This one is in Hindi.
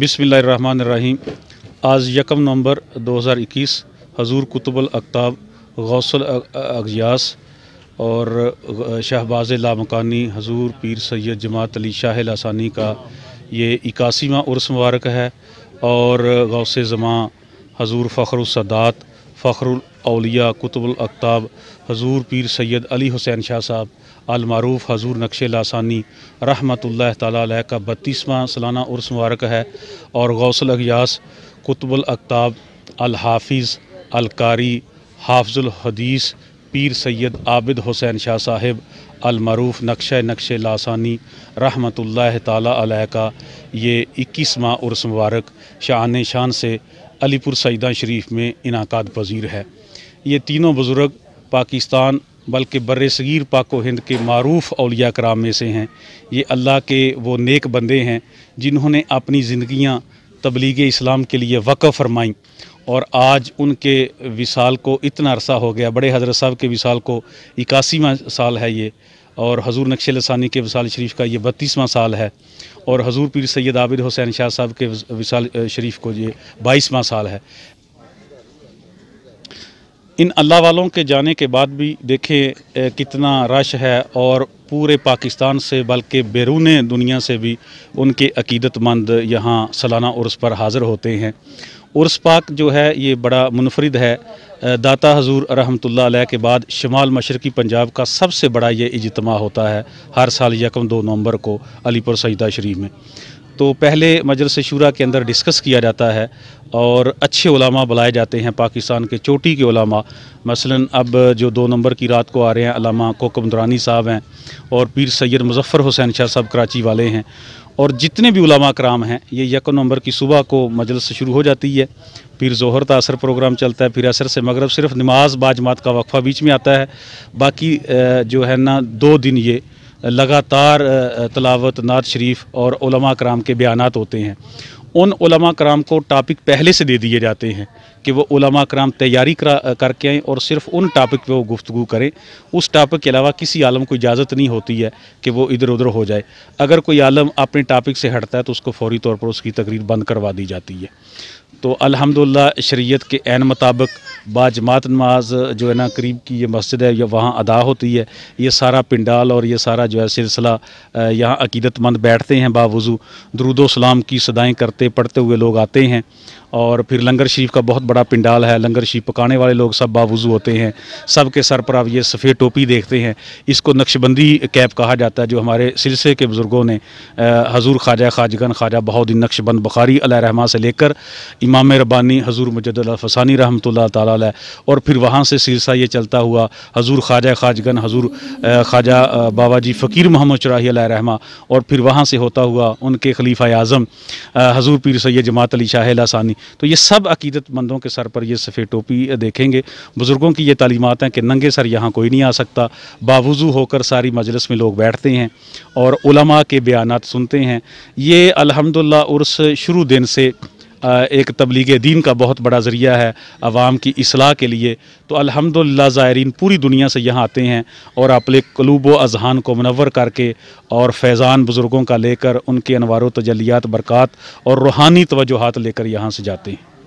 बिसमीम आज यकम नवंबर 2021 हजूर कुतुबल अकताब गौसल अगजियास और शहबाज लामकानी हजूर पीर सैयद जमात अली शाह लासानी का ये इक्यासीवा उर्स मुबारक है और गौस जमा हजूर फ़खर अलिया कुतुबुल अकताब हजूर पीर सैयद अली हुसैन शाह साहब अलमारूफ हजूर नक्श लासानी रहमत ला का बत्तीसवां सालाना उर्स मुबारक है और गौसल अगयास कुतुबुल अकताब अलहाफिज़ अलकारी हाफजुल हदीस पीर सैयद आबिद हुसैन शाह साहिब अलमारूफ नक्श नक्श लासानी रहमत ताल का ये इक्कीसवां उर्स मुबारक शान शान से अलीपुर सईदा शरीफ में इनका पजीर है ये तीनों बुज़ुर्ग पाकिस्तान बल्कि बर सगीर पाको हिंद के मरूफ अलिया कराम में से हैं ये अल्लाह के वो नेक बंदे हैं जिन्होंने अपनी ज़िंदियाँ तबलीग इस्लाम के लिए वक़ फरमाईं और आज उनके विसाल को इतना अरसा हो गया बड़े हजरत साहब के विसाल को इक्यासीवा साल है ये और हजूर नक्शे लसानी के वसाल शरीफ का ये बत्तीसवां साल है और हजूर पीर सैद आबिद हुसैन शाह साहब के वसाल शरीफ को ये बाईसवां साल है इन अल्लाह वालों के जाने के बाद भी देखें कितना रश है और पूरे पाकिस्तान से बल्कि बैरून दुनिया से भी उनके अकीदतमंद यहाँ सालाना उर्स पर हाज़िर होते हैं उर्स पाक जो है ये बड़ा मुनफरद है दाता हजूर रहमतुल्ला के बाद शमाल मशरकी पंजाब का सबसे बड़ा ये इजतमा होता है हर साल यकम दो नवंबर को अलीपुर सईदा शरीफ में तो पहले मजलस शुरा के अंदर डिस्कस किया जाता है और अच्छे ओलामा बुलाए जाते हैं पाकिस्तान के चोटी के ओलामा मसलन अब जो दो नंबर की रात को आ रहे हैं अलामा कोकम दुरानी साहब हैं और पीर सैयद मुजफ़र हुसैन शाह साहब कराची वाले हैं और जितने भी उलमा कराम हैं ये यक नवंबर की सुबह को मजलस शुरू हो जाती है फिर जोहर का असर प्रोग्राम चलता है फिर असर से मगरब सिर्फ नमाज बाजमात का वक्फा बीच में आता है बाकी जो है ना दो दिन ये लगातार तलावत नात शरीफ और कराम के बयान होते हैं उन उलमा कराम को टॉपिक पहले से दे दिए जाते हैं कि वो उलमा कराम तैयारी करा करके आएँ और सिर्फ उन टॉपिक पे वो गुफ्तु करें उस टॉपिक के अलावा किसी आलम को इजाज़त नहीं होती है कि वो इधर उधर हो जाए अगर कोई आलम अपने टॉपिक से हटता है तो उसको फौरी तौर पर उसकी तकरीर बंद करवा दी जाती है तो अल्हम्दुलिल्लाह शरीयत के एन मुताबिक बाजमात नमाज जो है ना करीब की ये मस्जिद है वहाँ अदा होती है ये सारा पिंडाल और ये सारा जो है सिलसिला यहाँ अकीदतमंद बैठते हैं बावजू दरुदो की सदाएँ करते पढ़ते हुए लोग आते हैं और फिर लंगर शरीफ का बहुत बड़ा पिंडाल है लंगर शरीफ पकाने वाले लोग सब बावजू होते हैं सब के सर पर आप ये सफ़ेद टोपी देखते हैं इसको नक्शबंदी कैप कहा जाता है जो हमारे सिलसिले के बुज़ुर्गों ने हजूर ख्वाजा खाजगन ख्वाजा बहाउद्दीन नक्शबंद बखारी रहमा से लेकर इमाम रबानी हजूर फसानी रहमत ताल और फिर वहाँ से सिलसिला ये चलता हुआ हजूर ख्वाजा खाजगन हजूर ख्वाजा बाबा जी फ़कीर मोहम्मद चराही रहमा और फिर वहाँ से होता हुआ उनके खलीफ़ा आज़म हजूर पीर सैद जमात अली शाह लासानी तो ये सब अकीदतमंदों के सर पर ये सफ़ेद टोपी देखेंगे बुज़ुर्गों की ये तालीमत हैं कि नंगे सर यहाँ कोई नहीं आ सकता बावजू होकर सारी मजलिस में लोग बैठते हैं और उलमा के बयान सुनते हैं ये अलहमदिल्ला उर्स शुरू दिन से एक तबलीग दीन का बहुत बड़ा ज़रिया है आवाम की असलाह के लिए तो अल्हम्दुलिल्लाह ज़ायरीन पूरी दुनिया से यहाँ आते हैं और अपने कलूब व अजहान को मनवर करके और फैज़ान बुज़ुर्गों का लेकर उनके अनवारों तजलियात बरक़ात और रूहानी तोजहत लेकर यहाँ से जाते हैं